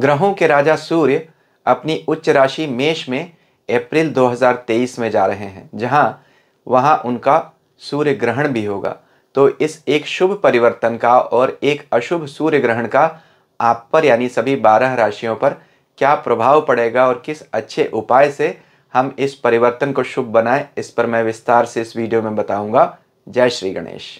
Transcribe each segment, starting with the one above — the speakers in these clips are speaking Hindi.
ग्रहों के राजा सूर्य अपनी उच्च राशि मेष में अप्रैल 2023 में जा रहे हैं जहां वहां उनका सूर्य ग्रहण भी होगा तो इस एक शुभ परिवर्तन का और एक अशुभ सूर्य ग्रहण का आप पर यानी सभी बारह राशियों पर क्या प्रभाव पड़ेगा और किस अच्छे उपाय से हम इस परिवर्तन को शुभ बनाएं इस पर मैं विस्तार से इस वीडियो में बताऊँगा जय श्री गणेश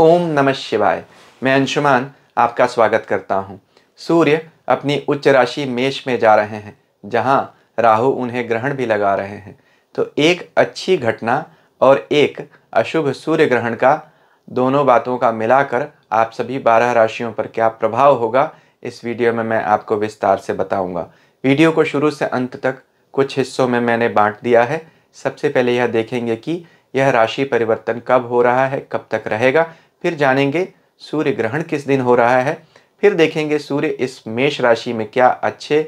ओम नमः शिवाय मैं अंशुमान आपका स्वागत करता हूँ सूर्य अपनी उच्च राशि मेष में जा रहे हैं जहाँ राहु उन्हें ग्रहण भी लगा रहे हैं तो एक अच्छी घटना और एक अशुभ सूर्य ग्रहण का दोनों बातों का मिलाकर आप सभी बारह राशियों पर क्या प्रभाव होगा इस वीडियो में मैं आपको विस्तार से बताऊँगा वीडियो को शुरू से अंत तक कुछ हिस्सों में मैंने बांट दिया है सबसे पहले यह देखेंगे कि यह राशि परिवर्तन कब हो रहा है कब तक रहेगा फिर जानेंगे सूर्य ग्रहण किस दिन हो रहा है फिर देखेंगे सूर्य इस मेष राशि में क्या अच्छे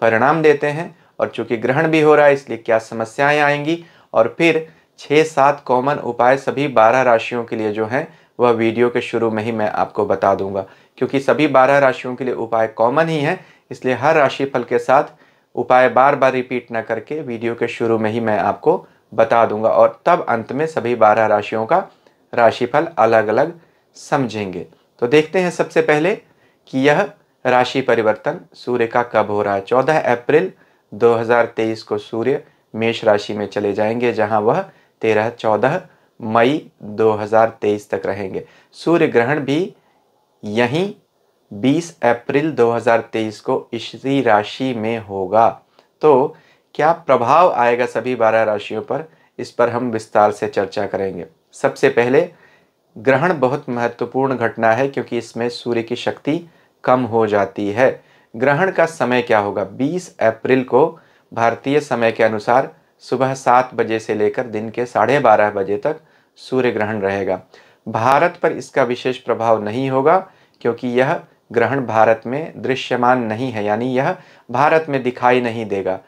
परिणाम देते हैं और चूँकि ग्रहण भी हो रहा है इसलिए क्या समस्याएं आएंगी और फिर छः सात कॉमन उपाय सभी बारह राशियों के लिए जो हैं वह वीडियो के शुरू में ही मैं आपको बता दूंगा क्योंकि सभी बारह राशियों के लिए उपाय कॉमन ही हैं इसलिए हर राशि फल के साथ उपाय बार बार रिपीट ना करके वीडियो के शुरू में ही मैं आपको बता दूंगा और तब अंत में सभी बारह राशियों का राशिफल अलग अलग समझेंगे तो देखते हैं सबसे पहले कि यह राशि परिवर्तन सूर्य का कब हो रहा है चौदह अप्रैल 2023 को सूर्य मेष राशि में चले जाएंगे जहां वह 13 14 मई 2023 तक रहेंगे सूर्य ग्रहण भी यहीं 20 अप्रैल 2023 को इसी राशि में होगा तो क्या प्रभाव आएगा सभी बारह राशियों पर इस पर हम विस्तार से चर्चा करेंगे सबसे पहले ग्रहण बहुत महत्वपूर्ण घटना है क्योंकि इसमें सूर्य की शक्ति कम हो जाती है ग्रहण का समय क्या होगा 20 अप्रैल को भारतीय समय के अनुसार सुबह सात बजे से लेकर दिन के साढ़े बारह बजे तक सूर्य ग्रहण रहेगा भारत पर इसका विशेष प्रभाव नहीं होगा क्योंकि यह ग्रहण भारत में दृश्यमान नहीं है यानी यह भारत में दिखाई नहीं देगा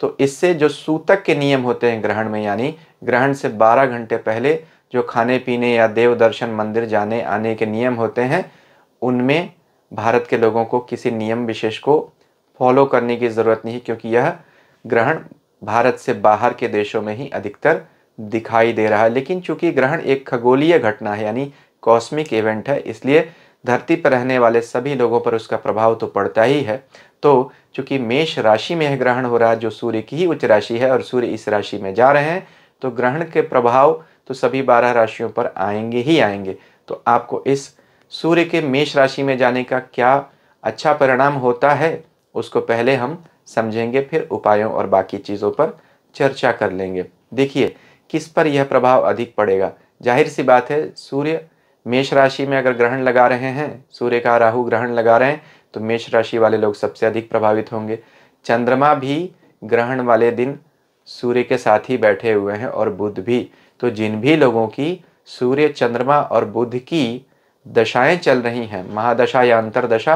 तो इससे जो सूतक के नियम होते हैं ग्रहण में यानी ग्रहण से 12 घंटे पहले जो खाने पीने या देव दर्शन मंदिर जाने आने के नियम होते हैं उनमें भारत के लोगों को किसी नियम विशेष को फॉलो करने की ज़रूरत नहीं क्योंकि यह ग्रहण भारत से बाहर के देशों में ही अधिकतर दिखाई दे रहा है लेकिन चूंकि ग्रहण एक खगोलीय घटना है यानी कॉस्मिक इवेंट है इसलिए धरती पर रहने वाले सभी लोगों पर उसका प्रभाव तो पड़ता ही है तो चूंकि मेष राशि में यह ग्रहण हो रहा है जो सूर्य की ही उच्च राशि है और सूर्य इस राशि में जा रहे हैं तो ग्रहण के प्रभाव तो सभी बारह राशियों पर आएंगे ही आएंगे तो आपको इस सूर्य के मेष राशि में जाने का क्या अच्छा परिणाम होता है उसको पहले हम समझेंगे फिर उपायों और बाकी चीज़ों पर चर्चा कर लेंगे देखिए किस पर यह प्रभाव अधिक पड़ेगा जाहिर सी बात है सूर्य मेष राशि में अगर ग्रहण लगा रहे हैं सूर्य का राहु ग्रहण लगा रहे हैं तो मेष राशि वाले लोग सबसे अधिक प्रभावित होंगे चंद्रमा भी ग्रहण वाले दिन सूर्य के साथ ही बैठे हुए हैं और बुध भी तो जिन भी लोगों की सूर्य चंद्रमा और बुध की दशाएं चल रही हैं महादशा या अंतरदशा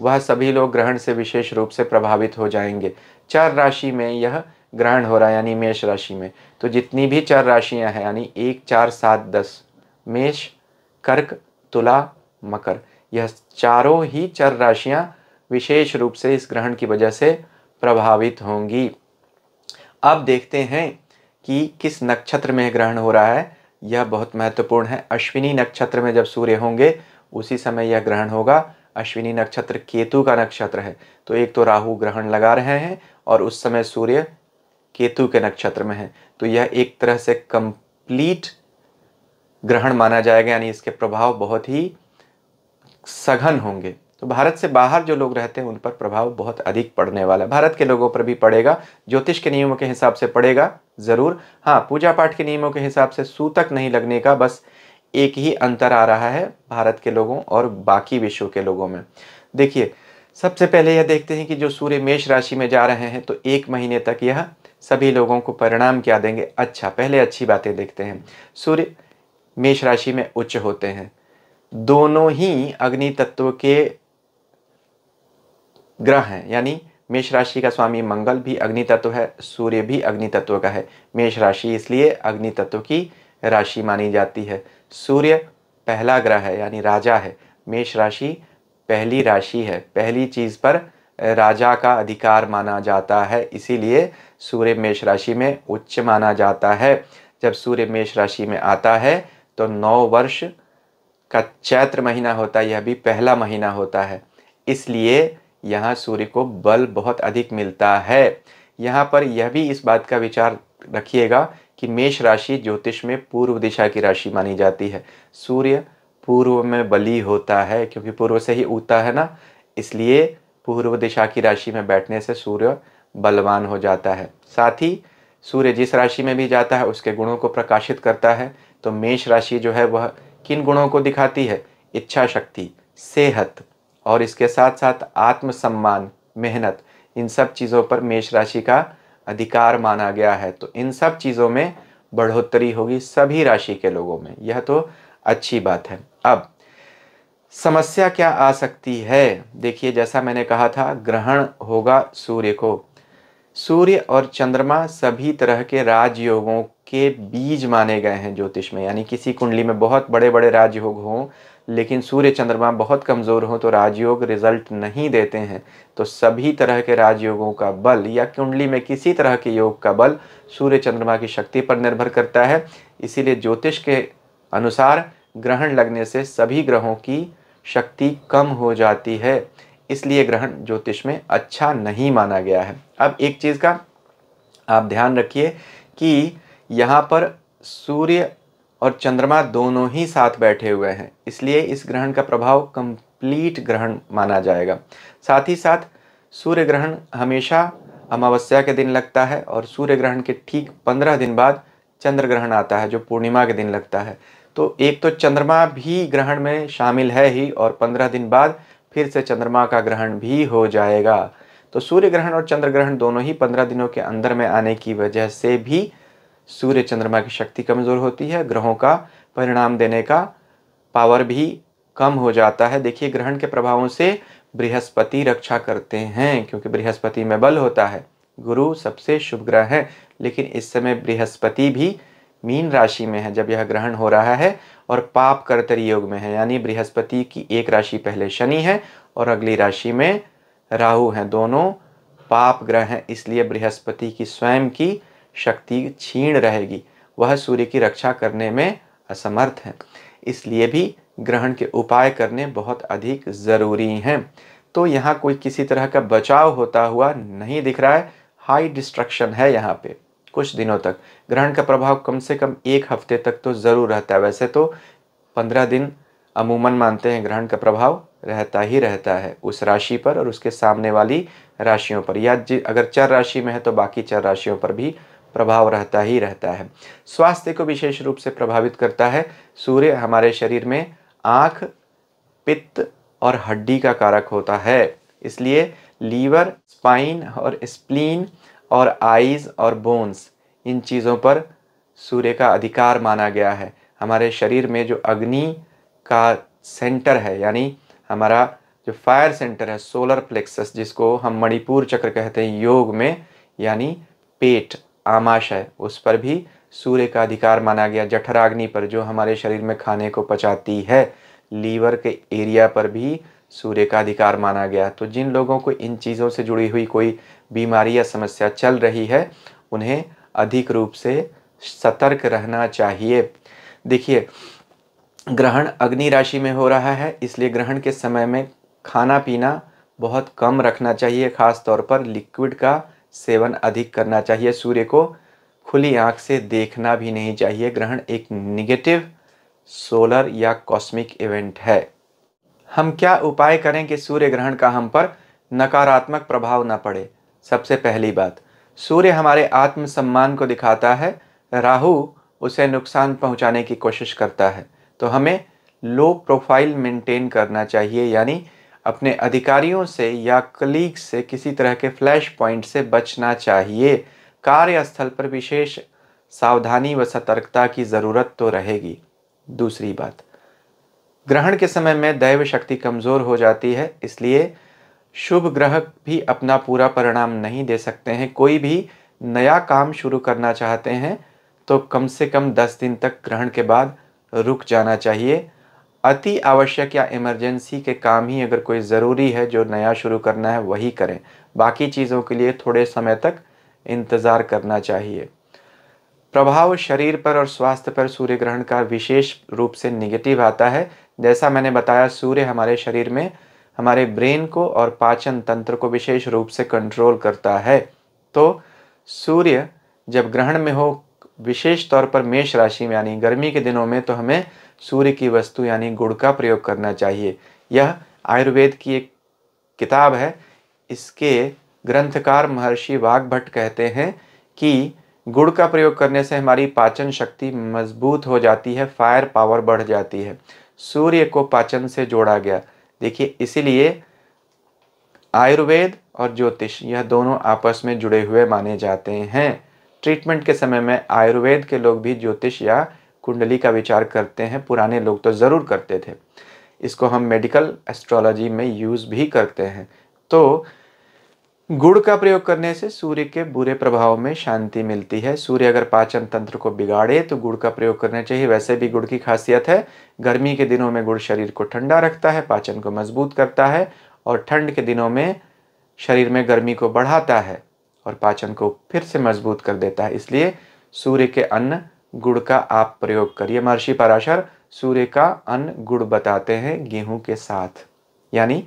वह सभी लोग ग्रहण से विशेष रूप से प्रभावित हो जाएंगे चार राशि में यह ग्रहण हो रहा है यानी मेष राशि में तो जितनी भी चार राशियां हैं यानी एक चार सात दस मेष कर्क तुला मकर यह चारों ही चार राशियां विशेष रूप से इस ग्रहण की वजह से प्रभावित होंगी अब देखते हैं कि किस नक्षत्र में ग्रहण हो रहा है यह बहुत महत्वपूर्ण है अश्विनी नक्षत्र में जब सूर्य होंगे उसी समय यह ग्रहण होगा अश्विनी नक्षत्र केतु का नक्षत्र है तो एक तो राहु ग्रहण लगा रहे हैं और उस समय सूर्य केतु के नक्षत्र में है तो यह एक तरह से कंप्लीट ग्रहण माना जाएगा यानी इसके प्रभाव बहुत ही सघन होंगे तो भारत से बाहर जो लोग रहते हैं उन पर प्रभाव बहुत अधिक पड़ने वाला है भारत के लोगों पर भी पड़ेगा ज्योतिष के नियमों के हिसाब से पड़ेगा ज़रूर हाँ पूजा पाठ के नियमों के हिसाब से सूतक नहीं लगने का बस एक ही अंतर आ रहा है भारत के लोगों और बाकी विश्व के लोगों में देखिए सबसे पहले यह देखते हैं कि जो सूर्य मेष राशि में जा रहे हैं तो एक महीने तक यह सभी लोगों को परिणाम क्या देंगे अच्छा पहले अच्छी बातें देखते हैं सूर्य मेष राशि में उच्च होते हैं दोनों ही अग्नि तत्व के ग्रह हैं यानी मेष राशि का स्वामी मंगल भी अग्नि तत्व है सूर्य भी अग्नि तत्व का है मेष राशि इसलिए अग्नि तत्व की राशि मानी जाती है सूर्य पहला ग्रह है यानी राजा है मेष राशि पहली राशि है पहली चीज़ पर राजा का अधिकार माना जाता है इसीलिए सूर्य मेष राशि में उच्च माना जाता है जब सूर्य मेष राशि में आता है तो नौ वर्ष का चैत्र महीना होता है यह भी पहला महीना होता है इसलिए यहाँ सूर्य को बल बहुत अधिक मिलता है यहाँ पर यह भी इस बात का विचार रखिएगा कि मेष राशि ज्योतिष में पूर्व दिशा की राशि मानी जाती है सूर्य पूर्व में बली होता है क्योंकि पूर्व से ही उगता है ना इसलिए पूर्व दिशा की राशि में बैठने से सूर्य बलवान हो जाता है साथ ही सूर्य जिस राशि में भी जाता है उसके गुणों को प्रकाशित करता है तो मेष राशि जो है वह किन गुणों को दिखाती है इच्छा शक्ति सेहत और इसके साथ साथ आत्मसम्मान मेहनत इन सब चीज़ों पर मेष राशि का अधिकार माना गया है तो इन सब चीज़ों में बढ़ोतरी होगी सभी राशि के लोगों में यह तो अच्छी बात है अब समस्या क्या आ सकती है देखिए जैसा मैंने कहा था ग्रहण होगा सूर्य को सूर्य और चंद्रमा सभी तरह के राजयोगों के बीज माने गए हैं ज्योतिष में यानी किसी कुंडली में बहुत बड़े बड़े राजयोग हों लेकिन सूर्य चंद्रमा बहुत कमज़ोर हो तो राजयोग रिजल्ट नहीं देते हैं तो सभी तरह के राजयोगों का बल या कुंडली में किसी तरह के योग का बल सूर्य चंद्रमा की शक्ति पर निर्भर करता है इसीलिए ज्योतिष के अनुसार ग्रहण लगने से सभी ग्रहों की शक्ति कम हो जाती है इसलिए ग्रहण ज्योतिष में अच्छा नहीं माना गया है अब एक चीज़ का आप ध्यान रखिए कि यहाँ पर सूर्य और चंद्रमा दोनों ही साथ बैठे हुए हैं इसलिए इस ग्रहण का प्रभाव कंप्लीट ग्रहण माना जाएगा साथ ही साथ सूर्य ग्रहण हमेशा अमावस्या के दिन लगता है और सूर्य ग्रहण के ठीक पंद्रह दिन बाद चंद्र ग्रहण आता है जो पूर्णिमा के दिन लगता है तो एक तो चंद्रमा भी ग्रहण में शामिल है ही और पंद्रह दिन बाद फिर से चंद्रमा का ग्रहण भी हो जाएगा तो सूर्य ग्रहण और चंद्र ग्रहण दोनों ही पंद्रह दिनों के अंदर में आने की वजह से भी सूर्य चंद्रमा की शक्ति कमज़ोर होती है ग्रहों का परिणाम देने का पावर भी कम हो जाता है देखिए ग्रहण के प्रभावों से बृहस्पति रक्षा करते हैं क्योंकि बृहस्पति में बल होता है गुरु सबसे शुभ ग्रह है लेकिन इस समय बृहस्पति भी मीन राशि में है जब यह ग्रहण हो रहा है और पाप कर्तरी योग में है यानी बृहस्पति की एक राशि पहले शनि है और अगली राशि में राहु हैं दोनों पाप ग्रह हैं इसलिए बृहस्पति की स्वयं की शक्ति क्षीण रहेगी वह सूर्य की रक्षा करने में असमर्थ है इसलिए भी ग्रहण के उपाय करने बहुत अधिक ज़रूरी हैं तो यहाँ कोई किसी तरह का बचाव होता हुआ नहीं दिख रहा है हाई डिस्ट्रक्शन है यहाँ पे कुछ दिनों तक ग्रहण का प्रभाव कम से कम एक हफ्ते तक तो ज़रूर रहता है वैसे तो पंद्रह दिन अमूमन मानते हैं ग्रहण का प्रभाव रहता ही रहता है उस राशि पर और उसके सामने वाली राशियों पर या अगर चर राशि में है तो बाकी चर राशियों पर भी प्रभाव रहता ही रहता है स्वास्थ्य को विशेष रूप से प्रभावित करता है सूर्य हमारे शरीर में आँख पित्त और हड्डी का कारक होता है इसलिए लीवर स्पाइन और स्प्लीन और आइज़ और बोन्स इन चीज़ों पर सूर्य का अधिकार माना गया है हमारे शरीर में जो अग्नि का सेंटर है यानी हमारा जो फायर सेंटर है सोलर प्लेक्सस जिसको हम मणिपुर चक्र कहते हैं योग में यानी पेट आमाशय उस पर भी सूर्य का अधिकार माना गया जठराग्नि पर जो हमारे शरीर में खाने को पचाती है लीवर के एरिया पर भी सूर्य का अधिकार माना गया तो जिन लोगों को इन चीज़ों से जुड़ी हुई कोई बीमारी या समस्या चल रही है उन्हें अधिक रूप से सतर्क रहना चाहिए देखिए ग्रहण अग्नि राशि में हो रहा है इसलिए ग्रहण के समय में खाना पीना बहुत कम रखना चाहिए ख़ास तौर पर लिक्विड का सेवन अधिक करना चाहिए सूर्य को खुली आँख से देखना भी नहीं चाहिए ग्रहण एक निगेटिव सोलर या कॉस्मिक इवेंट है हम क्या उपाय करें कि सूर्य ग्रहण का हम पर नकारात्मक प्रभाव न पड़े सबसे पहली बात सूर्य हमारे आत्मसम्मान को दिखाता है राहु उसे नुकसान पहुंचाने की कोशिश करता है तो हमें लो प्रोफाइल मेंटेन करना चाहिए यानी अपने अधिकारियों से या कलीग से किसी तरह के फ्लैश पॉइंट से बचना चाहिए कार्यस्थल पर विशेष सावधानी व सतर्कता की ज़रूरत तो रहेगी दूसरी बात ग्रहण के समय में दैव शक्ति कमज़ोर हो जाती है इसलिए शुभ ग्रह भी अपना पूरा परिणाम नहीं दे सकते हैं कोई भी नया काम शुरू करना चाहते हैं तो कम से कम दस दिन तक ग्रहण के बाद रुक जाना चाहिए अति आवश्यक या इमरजेंसी के काम ही अगर कोई ज़रूरी है जो नया शुरू करना है वही करें बाकी चीज़ों के लिए थोड़े समय तक इंतज़ार करना चाहिए प्रभाव शरीर पर और स्वास्थ्य पर सूर्य ग्रहण का विशेष रूप से निगेटिव आता है जैसा मैंने बताया सूर्य हमारे शरीर में हमारे ब्रेन को और पाचन तंत्र को विशेष रूप से कंट्रोल करता है तो सूर्य जब ग्रहण में हो विशेष तौर पर मेष राशि में यानी गर्मी के दिनों में तो हमें सूर्य की वस्तु यानी गुड़ का प्रयोग करना चाहिए यह आयुर्वेद की एक किताब है इसके ग्रंथकार महर्षि वाघभट्ट कहते हैं कि गुड़ का प्रयोग करने से हमारी पाचन शक्ति मजबूत हो जाती है फायर पावर बढ़ जाती है सूर्य को पाचन से जोड़ा गया देखिए इसीलिए आयुर्वेद और ज्योतिष यह दोनों आपस में जुड़े हुए माने जाते हैं ट्रीटमेंट के समय में आयुर्वेद के लोग भी ज्योतिष या कुंडली का विचार करते हैं पुराने लोग तो ज़रूर करते थे इसको हम मेडिकल एस्ट्रोलॉजी में यूज़ भी करते हैं तो गुड़ का प्रयोग करने से सूर्य के बुरे प्रभाव में शांति मिलती है सूर्य अगर पाचन तंत्र को बिगाड़े तो गुड़ का प्रयोग करना चाहिए वैसे भी गुड़ की खासियत है गर्मी के दिनों में गुड़ शरीर को ठंडा रखता है पाचन को मजबूत करता है और ठंड के दिनों में शरीर में गर्मी को बढ़ाता है और पाचन को फिर से मजबूत कर देता है इसलिए सूर्य के अन्न गुड़ का आप प्रयोग करिए महर्षि पराशर सूर्य का अन्न गुड़ बताते हैं गेहूं के साथ यानी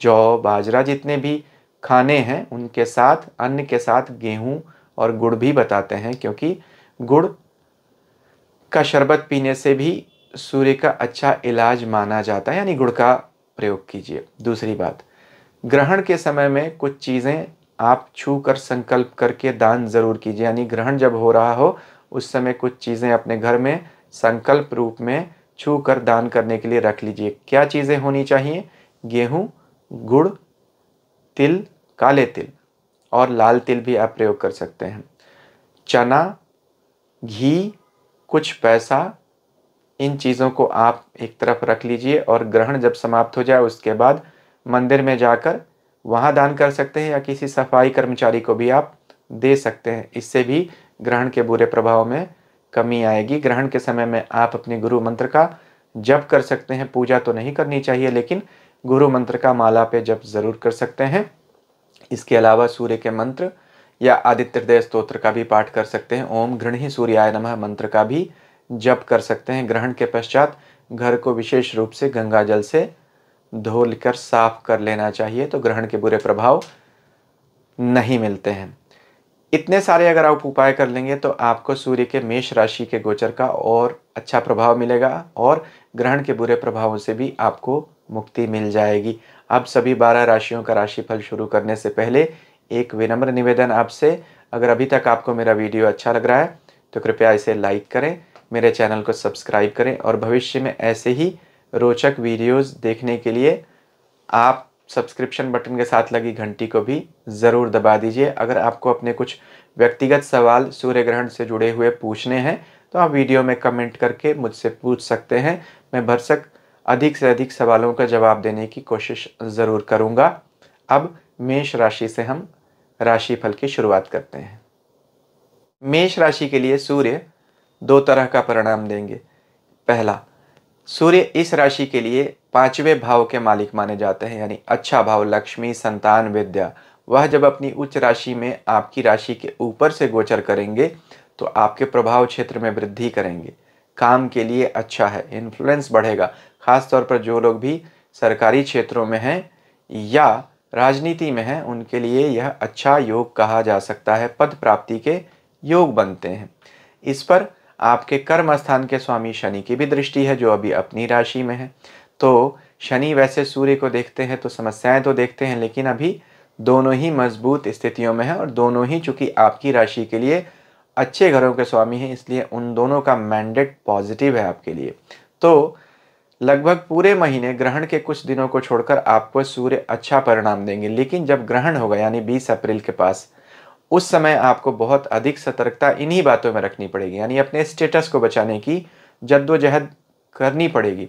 जौ बाजरा जितने भी खाने हैं उनके साथ अन्न के साथ गेहूं और गुड़ भी बताते हैं क्योंकि गुड़ का शरबत पीने से भी सूर्य का अच्छा इलाज माना जाता है यानी गुड़ का प्रयोग कीजिए दूसरी बात ग्रहण के समय में कुछ चीज़ें आप छू कर संकल्प करके दान ज़रूर कीजिए यानी ग्रहण जब हो रहा हो उस समय कुछ चीज़ें अपने घर में संकल्प रूप में छू कर दान करने के लिए रख लीजिए क्या चीज़ें होनी चाहिए गेहूँ गुड़ तिल काले तिल और लाल तिल भी आप प्रयोग कर सकते हैं चना घी कुछ पैसा इन चीज़ों को आप एक तरफ रख लीजिए और ग्रहण जब समाप्त हो जाए उसके बाद मंदिर में जाकर वहाँ दान कर सकते हैं या किसी सफाई कर्मचारी को भी आप दे सकते हैं इससे भी ग्रहण के बुरे प्रभाव में कमी आएगी ग्रहण के समय में आप अपने गुरु मंत्र का जप कर सकते हैं पूजा तो नहीं करनी चाहिए लेकिन गुरु मंत्र का माला पे जप जरूर कर सकते हैं इसके अलावा सूर्य के मंत्र या आदित्य हृदय स्त्रोत्र का भी पाठ कर सकते हैं ओम ही सूर्याय नमः मंत्र का भी जप कर सकते हैं ग्रहण के पश्चात घर को विशेष रूप से गंगा जल से धो कर साफ कर लेना चाहिए तो ग्रहण के बुरे प्रभाव नहीं मिलते हैं इतने सारे अगर आप उपाय कर लेंगे तो आपको सूर्य के मेष राशि के गोचर का और अच्छा प्रभाव मिलेगा और ग्रहण के बुरे प्रभावों से भी आपको मुक्ति मिल जाएगी अब सभी बारह राशियों का राशिफल शुरू करने से पहले एक विनम्र निवेदन आपसे अगर अभी तक आपको मेरा वीडियो अच्छा लग रहा है तो कृपया इसे लाइक करें मेरे चैनल को सब्सक्राइब करें और भविष्य में ऐसे ही रोचक वीडियोस देखने के लिए आप सब्सक्रिप्शन बटन के साथ लगी घंटी को भी ज़रूर दबा दीजिए अगर आपको अपने कुछ व्यक्तिगत सवाल सूर्य ग्रहण से जुड़े हुए पूछने हैं तो आप वीडियो में कमेंट करके मुझसे पूछ सकते हैं मैं भरसक अधिक से अधिक सवालों का जवाब देने की कोशिश ज़रूर करूँगा अब मेष राशि से हम राशि फल की शुरुआत करते हैं मेष राशि के लिए सूर्य दो तरह का परिणाम देंगे पहला सूर्य इस राशि के लिए पांचवें भाव के मालिक माने जाते हैं यानी अच्छा भाव लक्ष्मी संतान विद्या वह जब अपनी उच्च राशि में आपकी राशि के ऊपर से गोचर करेंगे तो आपके प्रभाव क्षेत्र में वृद्धि करेंगे काम के लिए अच्छा है इन्फ्लुएंस बढ़ेगा खासतौर पर जो लोग भी सरकारी क्षेत्रों में हैं या राजनीति में हैं उनके लिए यह अच्छा योग कहा जा सकता है पद प्राप्ति के योग बनते हैं इस पर आपके कर्म स्थान के स्वामी शनि की भी दृष्टि है जो अभी अपनी राशि में है तो शनि वैसे सूर्य को देखते हैं तो समस्याएं तो देखते हैं लेकिन अभी दोनों ही मजबूत स्थितियों में हैं और दोनों ही चूँकि आपकी राशि के लिए अच्छे घरों के स्वामी हैं इसलिए उन दोनों का मैंडेट पॉजिटिव है आपके लिए तो लगभग पूरे महीने ग्रहण के कुछ दिनों को छोड़कर आपको सूर्य अच्छा परिणाम देंगे लेकिन जब ग्रहण होगा यानी 20 अप्रैल के पास उस समय आपको बहुत अधिक सतर्कता इन्हीं बातों में रखनी पड़ेगी यानी अपने स्टेटस को बचाने की जद्दोजहद करनी पड़ेगी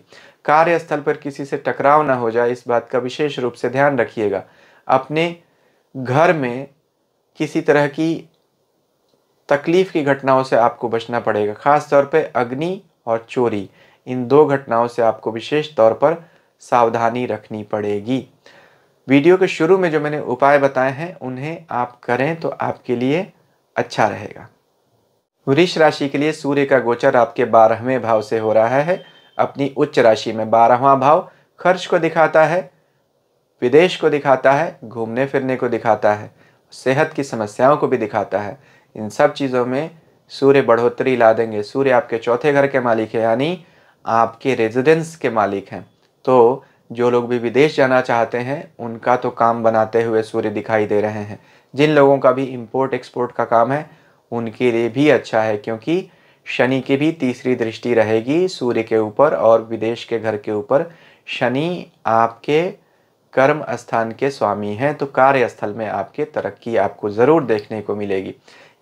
कार्यस्थल पर किसी से टकराव ना हो जाए इस बात का विशेष रूप से ध्यान रखिएगा अपने घर में किसी तरह की तकलीफ़ की घटनाओं से आपको बचना पड़ेगा ख़ास तौर पर अग्नि और चोरी इन दो घटनाओं से आपको विशेष तौर पर सावधानी रखनी पड़ेगी वीडियो के शुरू में जो मैंने उपाय बताए हैं उन्हें आप करें तो आपके लिए अच्छा रहेगा वृष राशि के लिए सूर्य का गोचर आपके बारहवें भाव से हो रहा है अपनी उच्च राशि में बारहवां भाव खर्च को दिखाता है विदेश को दिखाता है घूमने फिरने को दिखाता है सेहत की समस्याओं को भी दिखाता है इन सब चीज़ों में सूर्य बढ़ोतरी ला देंगे सूर्य आपके चौथे घर के मालिक है यानी आपके रेजिडेंस के मालिक हैं तो जो लोग भी विदेश जाना चाहते हैं उनका तो काम बनाते हुए सूर्य दिखाई दे रहे हैं जिन लोगों का भी इम्पोर्ट एक्सपोर्ट का काम है उनके लिए भी अच्छा है क्योंकि शनि की भी तीसरी दृष्टि रहेगी सूर्य के ऊपर और विदेश के घर के ऊपर शनि आपके कर्म स्थान के स्वामी हैं तो कार्यस्थल में आपके तरक्की आपको ज़रूर देखने को मिलेगी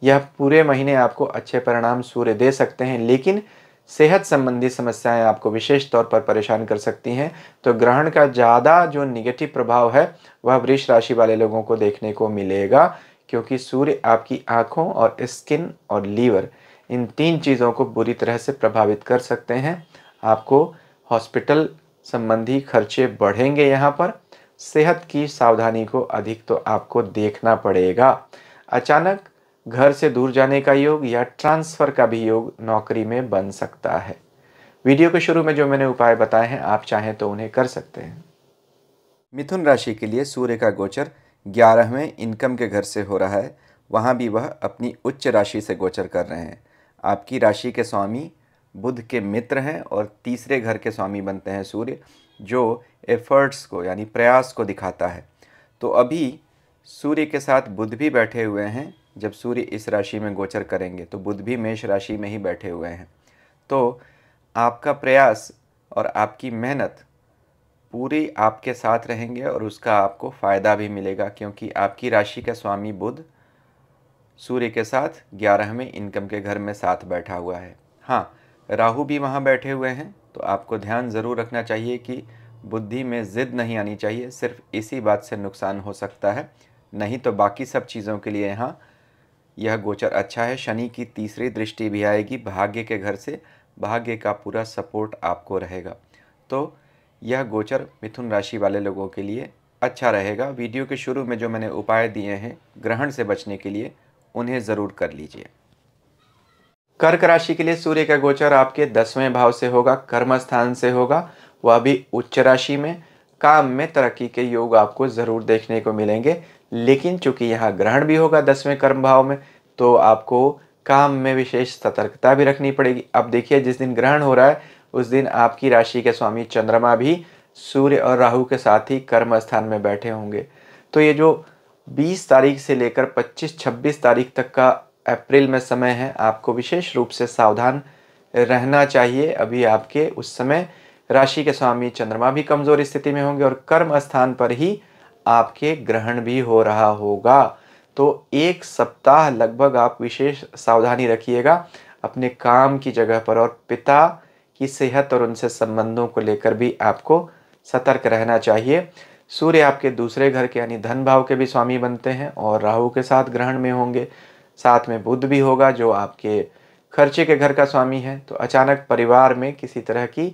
यह पूरे महीने आपको अच्छे परिणाम सूर्य दे सकते हैं लेकिन सेहत संबंधी समस्याएं आपको विशेष तौर पर परेशान कर सकती हैं तो ग्रहण का ज़्यादा जो निगेटिव प्रभाव है वह वृष राशि वाले लोगों को देखने को मिलेगा क्योंकि सूर्य आपकी आँखों और स्किन और लीवर इन तीन चीज़ों को बुरी तरह से प्रभावित कर सकते हैं आपको हॉस्पिटल संबंधी खर्चे बढ़ेंगे यहाँ पर सेहत की सावधानी को अधिक तो आपको देखना पड़ेगा अचानक घर से दूर जाने का योग या ट्रांसफ़र का भी योग नौकरी में बन सकता है वीडियो के शुरू में जो मैंने उपाय बताए हैं आप चाहें तो उन्हें कर सकते हैं मिथुन राशि के लिए सूर्य का गोचर ग्यारहवें इनकम के घर से हो रहा है वहाँ भी वह अपनी उच्च राशि से गोचर कर रहे हैं आपकी राशि के स्वामी बुध के मित्र हैं और तीसरे घर के स्वामी बनते हैं सूर्य जो एफर्ट्स को यानी प्रयास को दिखाता है तो अभी सूर्य के साथ बुध भी बैठे हुए हैं जब सूर्य इस राशि में गोचर करेंगे तो बुध भी मेष राशि में ही बैठे हुए हैं तो आपका प्रयास और आपकी मेहनत पूरी आपके साथ रहेंगे और उसका आपको फ़ायदा भी मिलेगा क्योंकि आपकी राशि का स्वामी बुध सूर्य के साथ ग्यारहवें इनकम के घर में साथ बैठा हुआ है हाँ राहु भी वहाँ बैठे हुए हैं तो आपको ध्यान ज़रूर रखना चाहिए कि बुद्धि में ज़िद नहीं आनी चाहिए सिर्फ इसी बात से नुकसान हो सकता है नहीं तो बाकी सब चीज़ों के लिए यहाँ यह गोचर अच्छा है शनि की तीसरी दृष्टि भी आएगी भाग्य के घर से भाग्य का पूरा सपोर्ट आपको रहेगा तो यह गोचर मिथुन राशि वाले लोगों के लिए अच्छा रहेगा वीडियो के शुरू में जो मैंने उपाय दिए हैं ग्रहण से बचने के लिए उन्हें ज़रूर कर लीजिए कर्क राशि के लिए सूर्य का गोचर आपके दसवें भाव से होगा कर्म स्थान से होगा वह भी उच्च राशि में काम में तरक्की के योग आपको ज़रूर देखने को मिलेंगे लेकिन चूंकि यहाँ ग्रहण भी होगा दसवें कर्म भाव में तो आपको काम में विशेष सतर्कता भी रखनी पड़ेगी अब देखिए जिस दिन ग्रहण हो रहा है उस दिन आपकी राशि के स्वामी चंद्रमा भी सूर्य और राहु के साथ ही कर्म स्थान में बैठे होंगे तो ये जो 20 तारीख से लेकर 25-26 तारीख तक का अप्रैल में समय है आपको विशेष रूप से सावधान रहना चाहिए अभी आपके उस समय राशि के स्वामी चंद्रमा भी कमज़ोर स्थिति में होंगे और कर्म स्थान पर ही आपके ग्रहण भी हो रहा होगा तो एक सप्ताह लगभग आप विशेष सावधानी रखिएगा अपने काम की जगह पर और पिता की सेहत और उनसे संबंधों को लेकर भी आपको सतर्क रहना चाहिए सूर्य आपके दूसरे घर के यानी धन भाव के भी स्वामी बनते हैं और राहु के साथ ग्रहण में होंगे साथ में बुद्ध भी होगा जो आपके खर्चे के घर का स्वामी है तो अचानक परिवार में किसी तरह की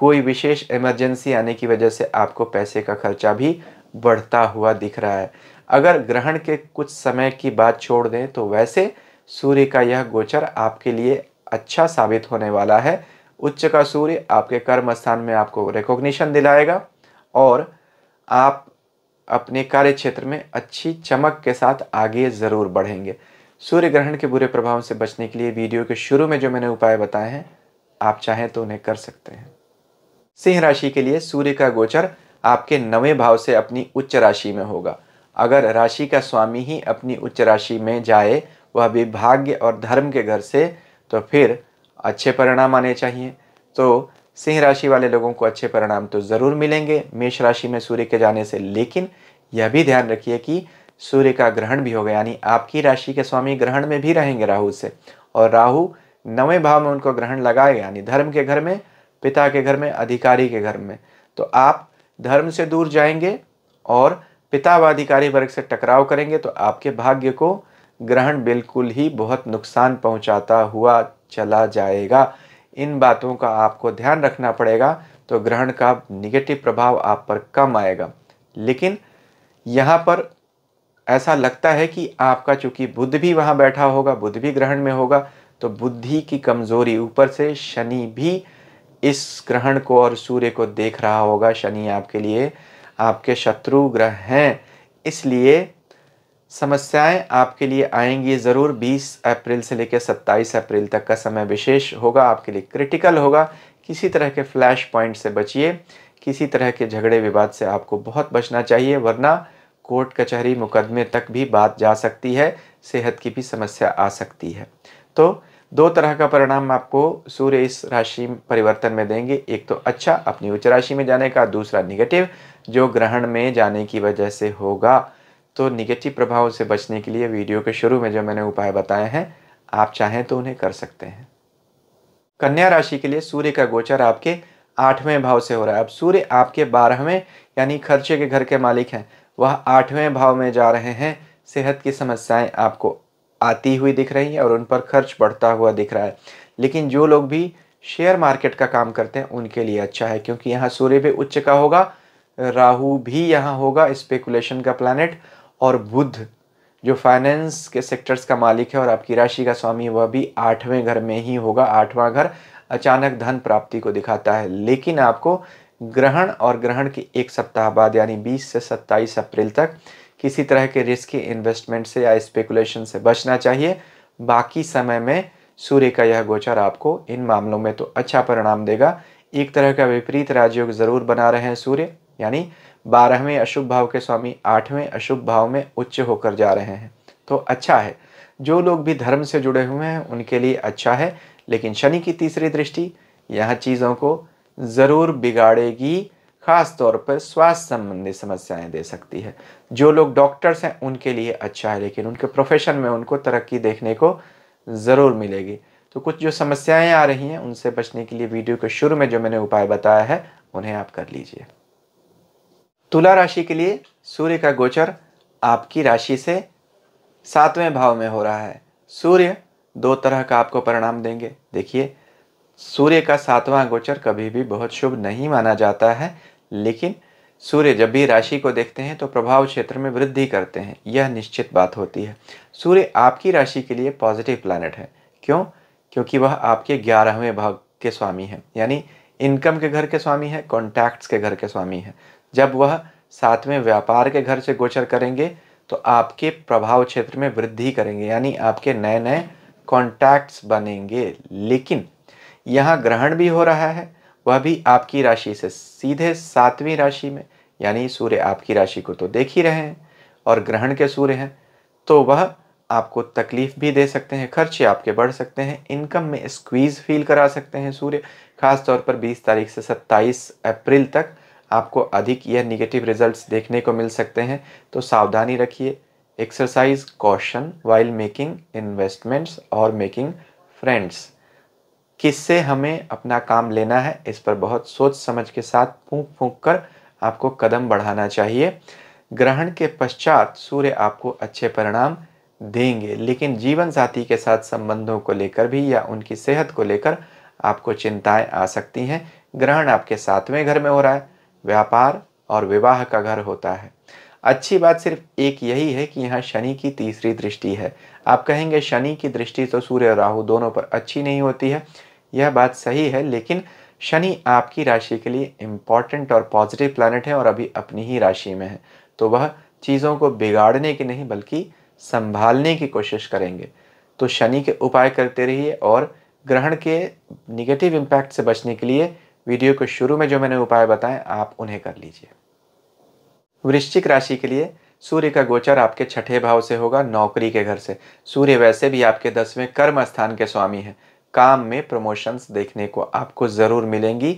कोई विशेष इमरजेंसी आने की वजह से आपको पैसे का खर्चा भी बढ़ता हुआ दिख रहा है अगर ग्रहण के कुछ समय की बात छोड़ दें तो वैसे सूर्य का यह गोचर आपके लिए अच्छा साबित होने वाला है उच्च का सूर्य आपके कर्म स्थान में आपको रिकॉग्निशन दिलाएगा और आप अपने कार्य क्षेत्र में अच्छी चमक के साथ आगे ज़रूर बढ़ेंगे सूर्य ग्रहण के बुरे प्रभाव से बचने के लिए वीडियो के शुरू में जो मैंने उपाय बताए हैं आप चाहें तो उन्हें कर सकते हैं सिंह राशि के लिए सूर्य का गोचर आपके नवे भाव से अपनी उच्च राशि में होगा अगर राशि का स्वामी ही अपनी उच्च राशि में जाए वह भी भाग्य और धर्म के घर से तो फिर अच्छे परिणाम आने चाहिए तो सिंह राशि वाले लोगों को अच्छे परिणाम तो ज़रूर मिलेंगे मेष राशि में सूर्य के जाने से लेकिन यह भी ध्यान रखिए कि सूर्य का ग्रहण भी होगा यानी आपकी राशि के स्वामी ग्रहण में भी रहेंगे राहु से और राहु नवें भाव में उनको ग्रहण लगाएगा यानी धर्म के घर में पिता के घर में अधिकारी के घर में तो आप धर्म से दूर जाएंगे और पितावाधिकारी वर्ग से टकराव करेंगे तो आपके भाग्य को ग्रहण बिल्कुल ही बहुत नुकसान पहुंचाता हुआ चला जाएगा इन बातों का आपको ध्यान रखना पड़ेगा तो ग्रहण का निगेटिव प्रभाव आप पर कम आएगा लेकिन यहाँ पर ऐसा लगता है कि आपका चूंकि बुद्ध भी वहाँ बैठा होगा बुद्ध भी ग्रहण में होगा तो बुद्धि की कमज़ोरी ऊपर से शनि भी इस ग्रहण को और सूर्य को देख रहा होगा शनि आपके लिए आपके शत्रु ग्रह हैं इसलिए समस्याएं आपके लिए आएंगी ज़रूर 20 अप्रैल से लेकर 27 अप्रैल तक का समय विशेष होगा आपके लिए क्रिटिकल होगा किसी तरह के फ्लैश पॉइंट से बचिए किसी तरह के झगड़े विवाद से आपको बहुत बचना चाहिए वरना कोर्ट कचहरी मुकदमे तक भी बात जा सकती है सेहत की भी समस्या आ सकती है तो दो तरह का परिणाम आपको सूर्य इस राशि परिवर्तन में देंगे एक तो अच्छा अपनी उच्च राशि में जाने का दूसरा निगेटिव जो ग्रहण में जाने की वजह से होगा तो निगेटिव प्रभाव से बचने के लिए वीडियो के शुरू में जो मैंने उपाय बताए हैं आप चाहें तो उन्हें कर सकते हैं कन्या राशि के लिए सूर्य का गोचर आपके आठवें भाव से हो रहा है अब सूर्य आपके बारहवें यानी खर्चे के घर के मालिक हैं वह आठवें भाव में जा रहे हैं सेहत की समस्याएं आपको आती हुई दिख रही है और उन पर खर्च बढ़ता हुआ दिख रहा है लेकिन जो लोग भी शेयर मार्केट का काम करते हैं उनके लिए अच्छा है क्योंकि यहाँ सूर्य भी उच्च का होगा राहु भी यहाँ होगा स्पेकुलेशन का प्लानट और बुध जो फाइनेंस के सेक्टर्स का मालिक है और आपकी राशि का स्वामी वह भी आठवें घर में ही होगा आठवां घर अचानक धन प्राप्ति को दिखाता है लेकिन आपको ग्रहण और ग्रहण के एक सप्ताह बाद यानी 20 से 27 अप्रैल तक किसी तरह के रिस्की इन्वेस्टमेंट से या स्पेकुलेशन से बचना चाहिए बाकी समय में सूर्य का यह गोचर आपको इन मामलों में तो अच्छा परिणाम देगा एक तरह का विपरीत राजयोग ज़रूर बना रहे हैं सूर्य यानी बारहवें अशुभ भाव के स्वामी आठवें अशुभ भाव में उच्च होकर जा रहे हैं तो अच्छा है जो लोग भी धर्म से जुड़े हुए हैं उनके लिए अच्छा है लेकिन शनि की तीसरी दृष्टि यह चीज़ों को ज़रूर बिगाड़ेगी खास तौर पर स्वास्थ्य संबंधी समस्याएं दे सकती है जो लोग डॉक्टर्स हैं उनके लिए अच्छा है लेकिन उनके प्रोफेशन में उनको तरक्की देखने को ज़रूर मिलेगी तो कुछ जो समस्याएं आ रही हैं उनसे बचने के लिए वीडियो के शुरू में जो मैंने उपाय बताया है उन्हें आप कर लीजिए तुला राशि के लिए सूर्य का गोचर आपकी राशि से सातवें भाव में हो रहा है सूर्य दो तरह का आपको परिणाम देंगे देखिए सूर्य का सातवां गोचर कभी भी बहुत शुभ नहीं माना जाता है लेकिन सूर्य जब भी राशि को देखते हैं तो प्रभाव क्षेत्र में वृद्धि करते हैं यह निश्चित बात होती है सूर्य आपकी राशि के लिए पॉजिटिव प्लानट है क्यों क्योंकि वह आपके ग्यारहवें भाग के स्वामी है यानी इनकम के घर के स्वामी है कॉन्टैक्ट्स के घर के स्वामी है जब वह सातवें व्यापार के घर से गोचर करेंगे तो आपके प्रभाव क्षेत्र में वृद्धि करेंगे यानी आपके नए नए कॉन्टैक्ट्स बनेंगे लेकिन यहाँ ग्रहण भी हो रहा है वह भी आपकी राशि से सीधे सातवीं राशि में यानी सूर्य आपकी राशि को तो देख ही रहे हैं और ग्रहण के सूर्य हैं तो वह आपको तकलीफ़ भी दे सकते हैं खर्चे आपके बढ़ सकते हैं इनकम में स्क्वीज़ फील करा सकते हैं सूर्य खास तौर पर 20 तारीख से 27 अप्रैल तक आपको अधिक यह निगेटिव रिजल्ट्स देखने को मिल सकते हैं तो सावधानी रखिए exercise caution while making investments और मेकिंग फ्रेंड्स किससे हमें अपना काम लेना है इस पर बहुत सोच समझ के साथ फूंक फूंक कर आपको कदम बढ़ाना चाहिए ग्रहण के पश्चात सूर्य आपको अच्छे परिणाम देंगे लेकिन जीवन साथी के साथ संबंधों को लेकर भी या उनकी सेहत को लेकर आपको चिंताएं आ सकती हैं ग्रहण आपके सातवें घर में हो रहा है व्यापार और विवाह का घर होता है अच्छी बात सिर्फ एक यही है कि यहाँ शनि की तीसरी दृष्टि है आप कहेंगे शनि की दृष्टि तो सूर्य और राहु दोनों पर अच्छी नहीं होती है यह बात सही है लेकिन शनि आपकी राशि के लिए इम्पॉर्टेंट और पॉजिटिव प्लानट है और अभी अपनी ही राशि में है तो वह चीज़ों को बिगाड़ने की नहीं बल्कि संभालने की कोशिश करेंगे तो शनि के उपाय करते रहिए और ग्रहण के निगेटिव इम्पैक्ट से बचने के लिए वीडियो के शुरू में जो मैंने उपाय बताए आप उन्हें कर लीजिए वृश्चिक राशि के लिए सूर्य का गोचर आपके छठे भाव से होगा नौकरी के घर से सूर्य वैसे भी आपके दसवें कर्म स्थान के स्वामी हैं काम में प्रमोशंस देखने को आपको ज़रूर मिलेंगी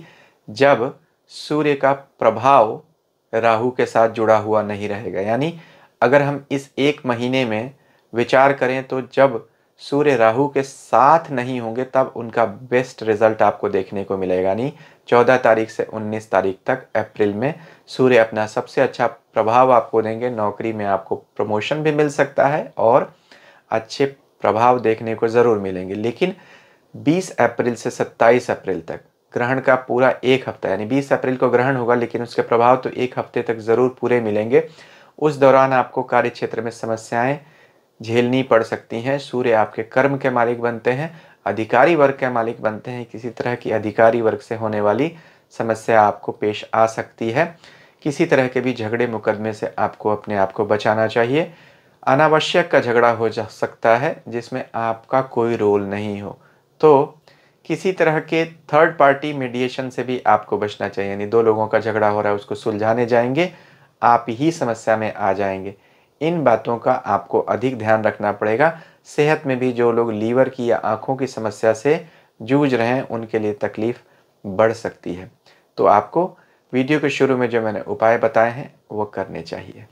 जब सूर्य का प्रभाव राहु के साथ जुड़ा हुआ नहीं रहेगा यानी अगर हम इस एक महीने में विचार करें तो जब सूर्य राहु के साथ नहीं होंगे तब उनका बेस्ट रिजल्ट आपको देखने को मिलेगा यानी 14 तारीख से 19 तारीख तक अप्रैल में सूर्य अपना सबसे अच्छा प्रभाव आपको देंगे नौकरी में आपको प्रमोशन भी मिल सकता है और अच्छे प्रभाव देखने को ज़रूर मिलेंगे लेकिन 20 अप्रैल से 27 अप्रैल तक ग्रहण का पूरा एक हफ्ता यानी 20 अप्रैल को ग्रहण होगा लेकिन उसके प्रभाव तो एक हफ्ते तक ज़रूर पूरे मिलेंगे उस दौरान आपको कार्य क्षेत्र में समस्याएं झेलनी पड़ सकती हैं सूर्य आपके कर्म के मालिक बनते हैं अधिकारी वर्ग के मालिक बनते हैं किसी तरह की अधिकारी वर्ग से होने वाली समस्या आपको पेश आ सकती है किसी तरह के भी झगड़े मुकदमे से आपको अपने आप को बचाना चाहिए अनावश्यक का झगड़ा हो जा सकता है जिसमें आपका कोई रोल नहीं हो तो किसी तरह के थर्ड पार्टी मीडिएशन से भी आपको बचना चाहिए यानी दो लोगों का झगड़ा हो रहा है उसको सुलझाने जाएंगे आप ही समस्या में आ जाएंगे इन बातों का आपको अधिक ध्यान रखना पड़ेगा सेहत में भी जो लोग लीवर की या आँखों की समस्या से जूझ रहे हैं उनके लिए तकलीफ़ बढ़ सकती है तो आपको वीडियो के शुरू में जो मैंने उपाय बताए हैं वो करने चाहिए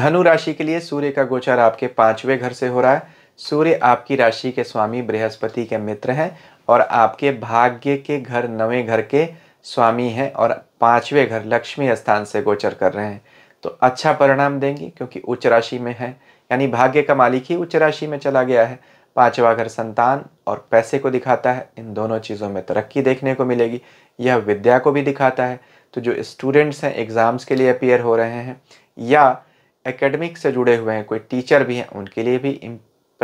धनु राशि के लिए सूर्य का गोचर आपके पांचवें घर से हो रहा है सूर्य आपकी राशि के स्वामी बृहस्पति के मित्र हैं और आपके भाग्य के घर नवें घर के स्वामी हैं और पाँचवें घर लक्ष्मी स्थान से गोचर कर रहे हैं तो अच्छा परिणाम देंगे क्योंकि उच्च राशि में है यानी भाग्य का मालिक ही उच्च राशि में चला गया है पांचवा घर संतान और पैसे को दिखाता है इन दोनों चीज़ों में तरक्की देखने को मिलेगी यह विद्या को भी दिखाता है तो जो स्टूडेंट्स हैं एग्ज़ाम्स के लिए अपेयर हो रहे हैं या एकेडमिक से जुड़े हुए हैं कोई टीचर भी हैं उनके लिए भी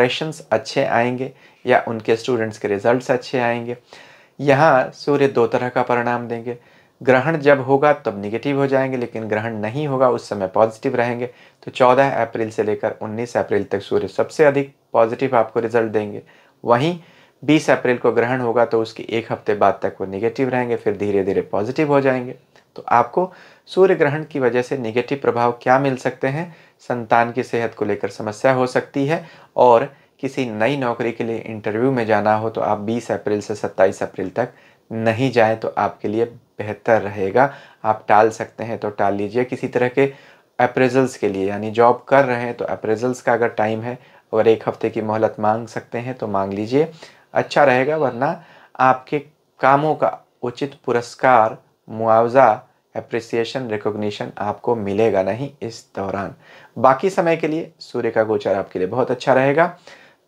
क्वेश्चंस अच्छे आएंगे या उनके स्टूडेंट्स के रिजल्ट्स अच्छे आएंगे यहाँ सूर्य दो तरह का परिणाम देंगे ग्रहण जब होगा तब निगेटिव हो जाएंगे लेकिन ग्रहण नहीं होगा उस समय पॉजिटिव रहेंगे तो 14 अप्रैल से लेकर 19 अप्रैल तक सूर्य सबसे अधिक पॉजिटिव आपको रिजल्ट देंगे वहीं 20 अप्रैल को ग्रहण होगा तो उसके एक हफ्ते बाद तक वो निगेटिव रहेंगे फिर धीरे धीरे पॉजिटिव हो जाएंगे तो आपको सूर्य ग्रहण की वजह से निगेटिव प्रभाव क्या मिल सकते हैं संतान की सेहत को लेकर समस्या हो सकती है और किसी नई नौकरी के लिए इंटरव्यू में जाना हो तो आप 20 अप्रैल से 27 अप्रैल तक नहीं जाएं तो आपके लिए बेहतर रहेगा आप टाल सकते हैं तो टाल लीजिए किसी तरह के अप्रेजल्स के लिए यानी जॉब कर रहे हैं तो अप्रेजल्स का अगर टाइम है और एक हफ्ते की मोहलत मांग सकते हैं तो मांग लीजिए अच्छा रहेगा वरना आपके कामों का उचित पुरस्कार मुआवजा अप्रिसिएशन रिकोगनीशन आपको मिलेगा नहीं इस दौरान बाकी समय के लिए सूर्य का गोचर आपके लिए बहुत अच्छा रहेगा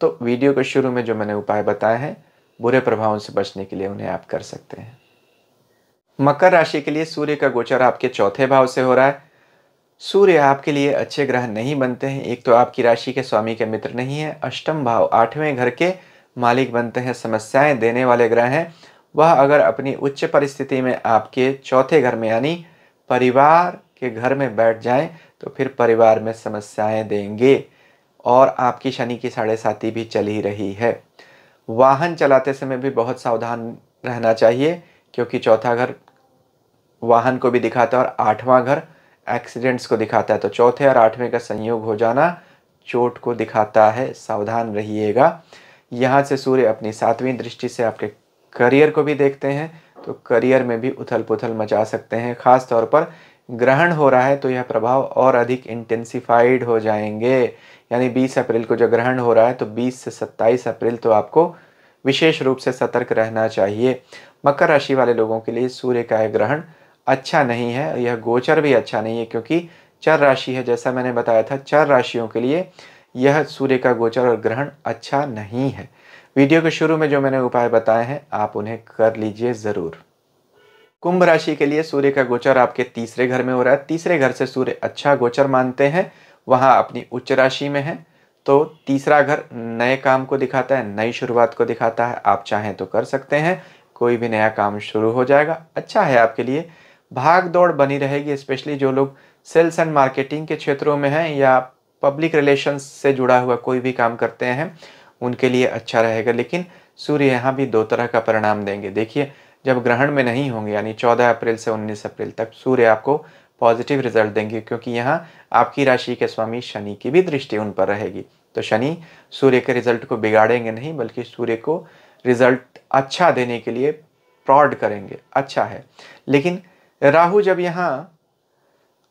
तो वीडियो के शुरू में जो मैंने उपाय बताए हैं बुरे प्रभावों से बचने के लिए उन्हें आप कर सकते हैं मकर राशि के लिए सूर्य का गोचर आपके चौथे भाव से हो रहा है सूर्य आपके लिए अच्छे ग्रह नहीं बनते हैं एक तो आपकी राशि के स्वामी के मित्र नहीं है अष्टम भाव आठवें घर के मालिक बनते हैं समस्याएं देने वाले ग्रह हैं वह अगर अपनी उच्च परिस्थिति में आपके चौथे घर में यानी परिवार के घर में बैठ जाएं तो फिर परिवार में समस्याएं देंगे और आपकी शनि की साढ़े साथी भी चल ही रही है वाहन चलाते समय भी बहुत सावधान रहना चाहिए क्योंकि चौथा घर वाहन को भी दिखाता है और आठवां घर एक्सीडेंट्स को दिखाता है तो चौथे और आठवें का संयोग हो जाना चोट को दिखाता है सावधान रहिएगा यहाँ से सूर्य अपनी सातवीं दृष्टि से आपके करियर को भी देखते हैं तो करियर में भी उथल पुथल मचा सकते हैं ख़ास तौर पर ग्रहण हो रहा है तो यह प्रभाव और अधिक इंटेंसिफाइड हो जाएंगे यानी 20 अप्रैल को जो ग्रहण हो रहा है तो 20 से 27 अप्रैल तो आपको विशेष रूप से सतर्क रहना चाहिए मकर राशि वाले लोगों के लिए सूर्य का यह ग्रहण अच्छा नहीं है यह गोचर भी अच्छा नहीं है क्योंकि चर राशि है जैसा मैंने बताया था चर राशियों के लिए यह सूर्य का गोचर और ग्रहण अच्छा नहीं है वीडियो के शुरू में जो मैंने उपाय बताए हैं आप उन्हें कर लीजिए ज़रूर कुंभ राशि के लिए सूर्य का गोचर आपके तीसरे घर में हो रहा है तीसरे घर से सूर्य अच्छा गोचर मानते हैं वहाँ अपनी उच्च राशि में है तो तीसरा घर नए काम को दिखाता है नई शुरुआत को दिखाता है आप चाहें तो कर सकते हैं कोई भी नया काम शुरू हो जाएगा अच्छा है आपके लिए भाग दौड़ बनी रहेगी स्पेशली जो लोग सेल्स एंड मार्केटिंग के क्षेत्रों में हैं या पब्लिक रिलेशंस से जुड़ा हुआ कोई भी काम करते हैं उनके लिए अच्छा रहेगा लेकिन सूर्य यहाँ भी दो तरह का परिणाम देंगे देखिए जब ग्रहण में नहीं होंगे यानी 14 अप्रैल से 19 अप्रैल तक सूर्य आपको पॉजिटिव रिजल्ट देंगे क्योंकि यहाँ आपकी राशि के स्वामी शनि की भी दृष्टि उन पर रहेगी तो शनि सूर्य के रिजल्ट को बिगाड़ेंगे नहीं बल्कि सूर्य को रिजल्ट अच्छा देने के लिए प्रॉड करेंगे अच्छा है लेकिन राहु जब यहाँ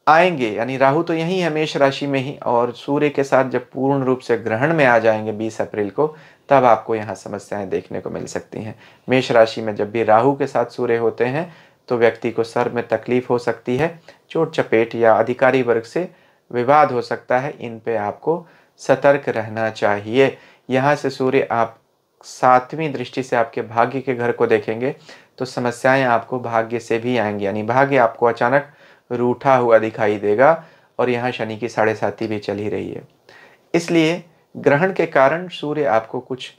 आएंगे यानी राहु तो यहीं है मेष राशि में ही और सूर्य के साथ जब पूर्ण रूप से ग्रहण में आ जाएंगे 20 अप्रैल को तब आपको यहाँ समस्याएं देखने को मिल सकती हैं मेष राशि में जब भी राहु के साथ सूर्य होते हैं तो व्यक्ति को सर में तकलीफ हो सकती है चोट चपेट या अधिकारी वर्ग से विवाद हो सकता है इन पर आपको सतर्क रहना चाहिए यहाँ से सूर्य आप सातवीं दृष्टि से आपके भाग्य के घर को देखेंगे तो समस्याएं आपको भाग्य से भी आएंगी यानी भाग्य आपको अचानक रूठा हुआ दिखाई देगा और यहाँ शनि की साढ़े साथी भी चल ही रही है इसलिए ग्रहण के कारण सूर्य आपको कुछ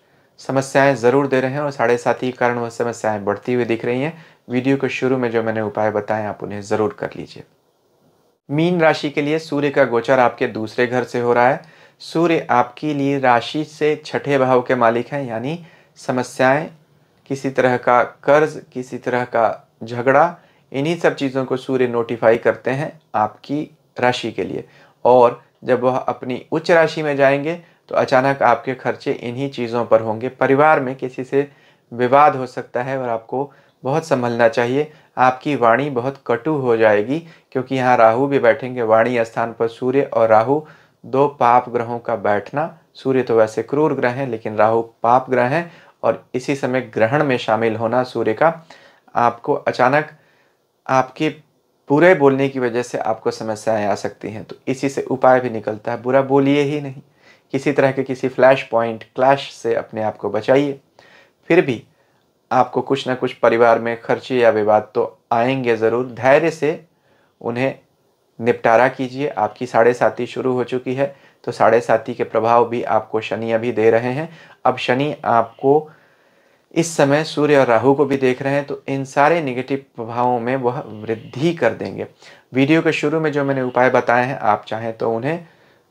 समस्याएं ज़रूर दे रहे हैं और साढ़े साथी के कारण वह समस्याएं बढ़ती हुई दिख रही हैं वीडियो के शुरू में जो मैंने उपाय बताए आप उन्हें ज़रूर कर लीजिए मीन राशि के लिए सूर्य का गोचर आपके दूसरे घर से हो रहा है सूर्य आपके लिए राशि से छठे भाव के मालिक हैं यानी समस्याएं किसी तरह का कर्ज किसी तरह का झगड़ा इन्हीं सब चीज़ों को सूर्य नोटिफाई करते हैं आपकी राशि के लिए और जब वह अपनी उच्च राशि में जाएंगे तो अचानक आपके खर्चे इन्हीं चीज़ों पर होंगे परिवार में किसी से विवाद हो सकता है और आपको बहुत संभलना चाहिए आपकी वाणी बहुत कटु हो जाएगी क्योंकि यहाँ राहु भी बैठेंगे वाणी स्थान पर सूर्य और राहु दो पाप ग्रहों का बैठना सूर्य तो वैसे क्रूर ग्रह हैं लेकिन राहु पाप ग्रह हैं और इसी समय ग्रहण में शामिल होना सूर्य का आपको अचानक आपके बुरे बोलने की वजह से आपको समस्याएं आ सकती हैं तो इसी से उपाय भी निकलता है बुरा बोलिए ही नहीं किसी तरह के किसी फ्लैश पॉइंट क्लैश से अपने आप को बचाइए फिर भी आपको कुछ ना कुछ परिवार में खर्चे या विवाद तो आएंगे ज़रूर धैर्य से उन्हें निपटारा कीजिए आपकी साढ़े साथी शुरू हो चुकी है तो साढ़े साथी के प्रभाव भी आपको शनि अभी दे रहे हैं अब शनि आपको इस समय सूर्य और राहु को भी देख रहे हैं तो इन सारे निगेटिव प्रभावों में वह वृद्धि कर देंगे वीडियो के शुरू में जो मैंने उपाय बताए हैं आप चाहें तो उन्हें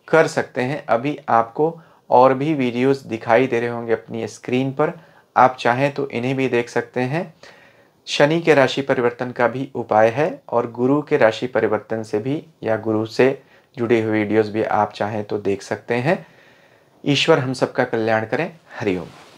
कर सकते हैं अभी आपको और भी वीडियोस दिखाई दे रहे होंगे अपनी स्क्रीन पर आप चाहें तो इन्हें भी देख सकते हैं शनि के राशि परिवर्तन का भी उपाय है और गुरु के राशि परिवर्तन से भी या गुरु से जुड़े हुए वीडियोस भी आप चाहें तो देख सकते हैं ईश्वर हम सबका कल्याण करें हरिओम